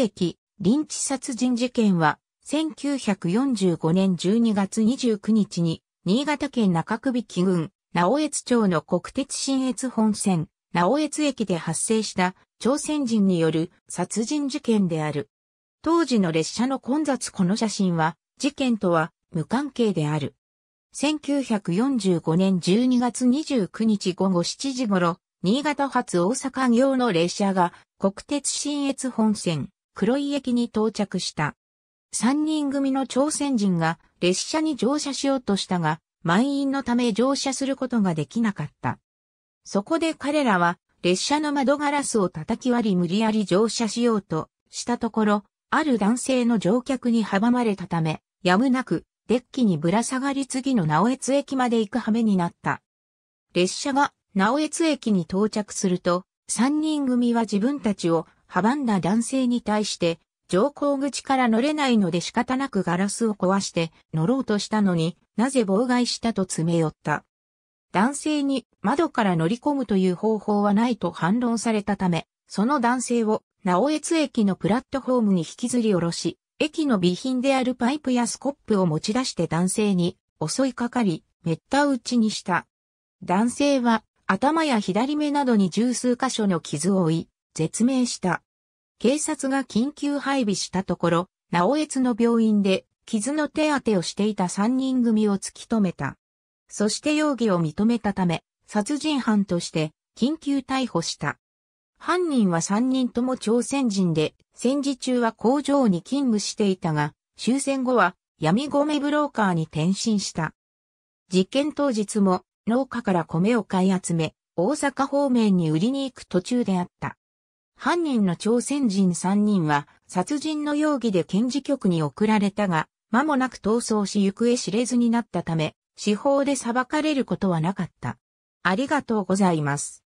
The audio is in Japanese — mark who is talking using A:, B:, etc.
A: 駅、リ臨チ殺人事件は、1945年12月29日に、新潟県中首木郡、直江津町の国鉄新越本線、直江津駅で発生した朝鮮人による殺人事件である。当時の列車の混雑この写真は、事件とは無関係である。1945年12月29日午後7時頃、新潟発大阪行の列車が国鉄新越本線、黒井駅に到着した。三人組の朝鮮人が列車に乗車しようとしたが、満員のため乗車することができなかった。そこで彼らは列車の窓ガラスを叩き割り無理やり乗車しようとしたところ、ある男性の乗客に阻まれたため、やむなくデッキにぶら下がり次の直江津駅まで行く羽目になった。列車が直江津駅に到着すると、三人組は自分たちを阻んだ男性に対して、乗降口から乗れないので仕方なくガラスを壊して乗ろうとしたのになぜ妨害したと詰め寄った。男性に窓から乗り込むという方法はないと反論されたため、その男性を直江津駅のプラットフォームに引きずり下ろし、駅の備品であるパイプやスコップを持ち出して男性に襲いかかり、滅多打ちにした。男性は頭や左目などに十数箇所の傷を負い、絶命した。警察が緊急配備したところ、直江津の病院で傷の手当てをしていた三人組を突き止めた。そして容疑を認めたため、殺人犯として緊急逮捕した。犯人は三人とも朝鮮人で、戦時中は工場に勤務していたが、終戦後は闇米ブローカーに転身した。実験当日も農家から米を買い集め、大阪方面に売りに行く途中であった。犯人の朝鮮人3人は殺人の容疑で検事局に送られたが、間もなく逃走し行方知れずになったため、司法で裁かれることはなかった。ありがとうございます。